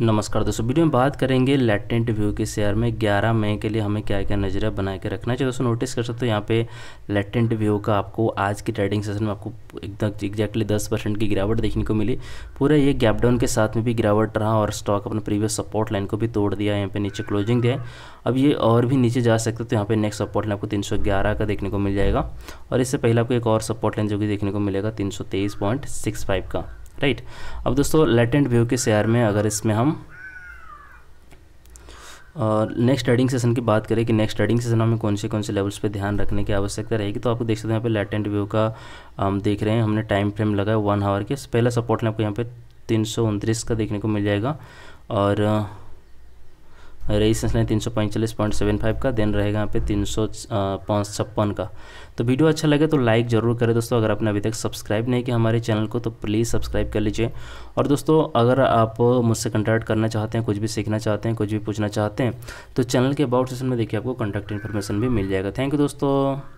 नमस्कार दोस्तों वीडियो में बात करेंगे लेटेंट व्यू के शेयर में 11 मई के लिए हमें क्या क्या नज़रिया बना के रखना चाहिए दोस्तों नोटिस कर सकते हो यहाँ पे लेटेंट व्यू का आपको आज की ट्रेडिंग सेशन में आपको एकदम एग्जैक्टली 10 परसेंट की गिरावट देखने को मिली पूरा ये गैप डाउन के साथ में भी गिरावट रहा और स्टॉक अपने प्रीवियस सपोर्ट लाइन को भी तोड़ दिया यहाँ पर नीचे क्लोजिंग दिया अब ये और भी नीचे जा सकते तो यहाँ पर नेक्स्ट सपोर्ट लाइन आपको तीन का देखने को मिल जाएगा और इससे पहले आपको एक और सपोर्ट लाइन जो कि देखने को मिलेगा तीन का राइट अब दोस्तों लेटेंट व्यू के शेयर में अगर इसमें हम और नेक्स्ट ट्रेडिंग सेशन की बात करें कि नेक्स्ट ट्रेडिंग सेशन हमें कौन से कौन से लेवल्स पे ध्यान रखने की आवश्यकता रहेगी तो आपको देख सकते हैं यहाँ पे लेटेंट व्यू का हम देख रहे हैं हमने टाइम फ्रेम लगाया वन आवर के पहला सपोर्ट में आपको यहाँ पे तीन का देखने को मिल जाएगा और रेजिस्टेंस लाइन तीन सौ पैंतालीस पॉइंट सेवन फाइव का देन रहेगा यहाँ पे तीन सौ छप्पन का तो वीडियो अच्छा लगे तो लाइक ज़रूर करें दोस्तों अगर आपने अभी तक सब्सक्राइब नहीं किया हमारे चैनल को तो प्लीज़ सब्सक्राइब कर लीजिए और दोस्तों अगर आप मुझसे कंटैक्ट करना चाहते हैं कुछ भी सीखना चाहते हैं कुछ भी पूछना चाहते हैं तो चैनल के अबाउट सेशन में देखिए आपको कॉन्टैक्ट इन्फॉर्मेशन भी मिल जाएगा थैंक यू दोस्तों